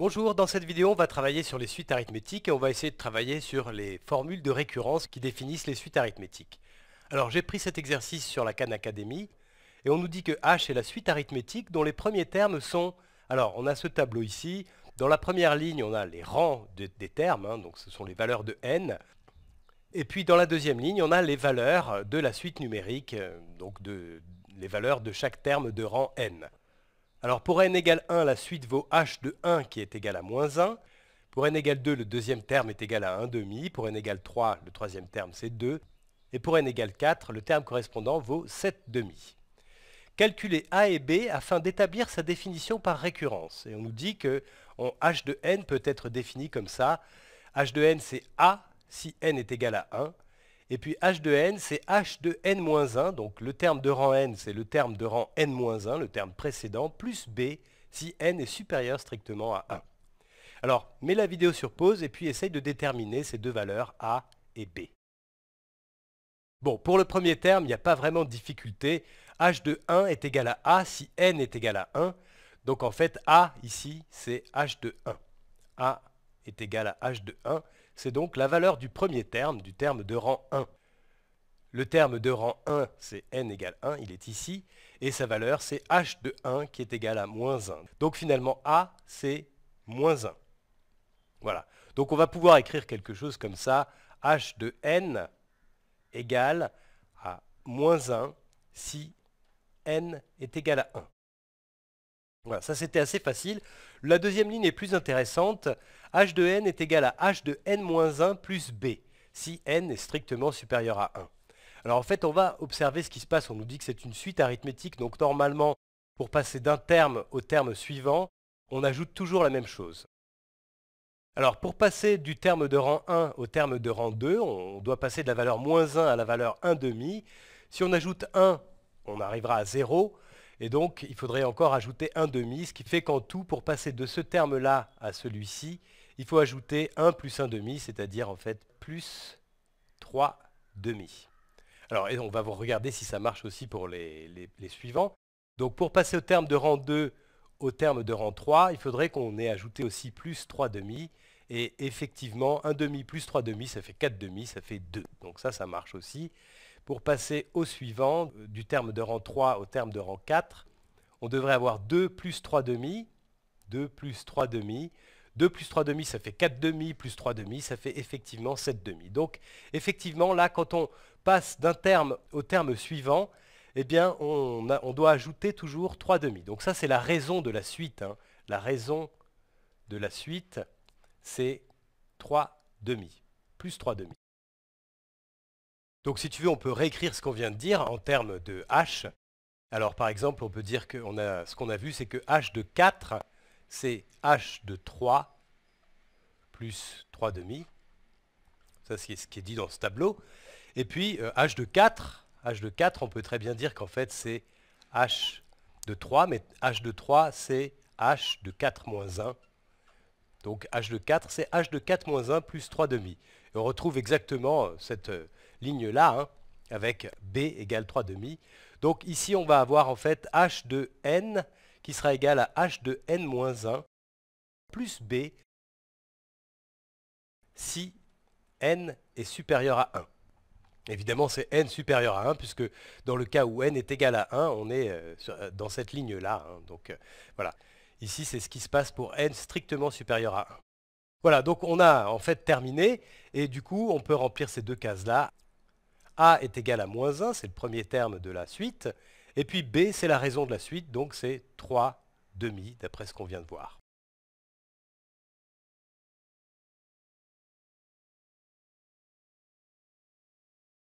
Bonjour, dans cette vidéo on va travailler sur les suites arithmétiques et on va essayer de travailler sur les formules de récurrence qui définissent les suites arithmétiques. Alors j'ai pris cet exercice sur la Khan Academy et on nous dit que H est la suite arithmétique dont les premiers termes sont... Alors on a ce tableau ici, dans la première ligne on a les rangs des termes, hein, donc ce sont les valeurs de n, et puis dans la deuxième ligne on a les valeurs de la suite numérique, euh, donc les valeurs de chaque terme de rang n. Alors pour n égale 1, la suite vaut h de 1 qui est égal à moins 1. Pour n égale 2, le deuxième terme est égal à 1 demi. Pour n égale 3, le troisième terme c'est 2. Et pour n égale 4, le terme correspondant vaut 7 demi. Calculez a et b afin d'établir sa définition par récurrence. Et on nous dit que h de n peut être défini comme ça. h de n c'est a si n est égal à 1 et puis h de n, c'est h de n-1, donc le terme de rang n, c'est le terme de rang n-1, le terme précédent, plus b, si n est supérieur strictement à 1. Alors, mets la vidéo sur pause et puis essaye de déterminer ces deux valeurs a et b. Bon, pour le premier terme, il n'y a pas vraiment de difficulté. h de 1 est égal à a si n est égal à 1. Donc en fait, a ici, c'est h de 1. a est égal à h de 1 c'est donc la valeur du premier terme, du terme de rang 1. Le terme de rang 1, c'est n égale 1, il est ici, et sa valeur, c'est h de 1 qui est égal à moins 1. Donc finalement, a, c'est moins 1. Voilà. Donc on va pouvoir écrire quelque chose comme ça, h de n égale à moins 1 si n est égal à 1. Voilà, ça c'était assez facile. La deuxième ligne est plus intéressante. h de n est égal à h de n-1 plus b, si n est strictement supérieur à 1. Alors en fait, on va observer ce qui se passe. On nous dit que c'est une suite arithmétique, donc normalement, pour passer d'un terme au terme suivant, on ajoute toujours la même chose. Alors pour passer du terme de rang 1 au terme de rang 2, on doit passer de la valeur moins 1 à la valeur demi. Si on ajoute 1, on arrivera à 0. Et donc, il faudrait encore ajouter 1,5, demi, ce qui fait qu'en tout, pour passer de ce terme-là à celui-ci, il faut ajouter 1 plus 1 demi, c'est-à-dire en fait plus 3 demi. Alors, et on va regarder si ça marche aussi pour les, les suivants. Donc, pour passer au terme de rang 2 au terme de rang 3, il faudrait qu'on ait ajouté aussi plus 3 demi. Et effectivement, 1 demi plus 3 demi, ça fait 4 demi, ça fait 2. Donc ça, ça marche aussi. Pour passer au suivant, euh, du terme de rang 3 au terme de rang 4, on devrait avoir 2 plus 3 demi, 2 plus 3 demi, 2 3 demi, ça fait 4 demi, plus 3 demi, ça fait effectivement 7 demi. Donc effectivement, là, quand on passe d'un terme au terme suivant, eh bien, on, doit ajouter toujours 3 demi. Donc ça, c'est la raison de la suite. Hein. La raison de la suite, c'est 3 demi, plus 3 demi. Donc si tu veux, on peut réécrire ce qu'on vient de dire en termes de h. Alors par exemple, on peut dire que a, ce qu'on a vu, c'est que h de 4, c'est h de 3 plus 3 demi. Ça, c'est ce qui est dit dans ce tableau. Et puis euh, h de 4, h de 4, on peut très bien dire qu'en fait, c'est h de 3, mais h de 3, c'est h de 4 moins 1. Donc h de 4, c'est h de 4 moins 1 plus 3 demi. Et on retrouve exactement euh, cette euh, ligne-là, hein, avec b égale 3 demi. Donc ici, on va avoir en fait h de n qui sera égal à h de n moins 1 plus b si n est supérieur à 1. Évidemment, c'est n supérieur à 1, puisque dans le cas où n est égal à 1, on est euh, euh, dans cette ligne-là. Hein. Donc euh, voilà, ici, c'est ce qui se passe pour n strictement supérieur à 1. Voilà, donc on a en fait terminé, et du coup, on peut remplir ces deux cases-là a est égal à moins 1, c'est le premier terme de la suite. Et puis B, c'est la raison de la suite, donc c'est 3 demi, d'après ce qu'on vient de voir.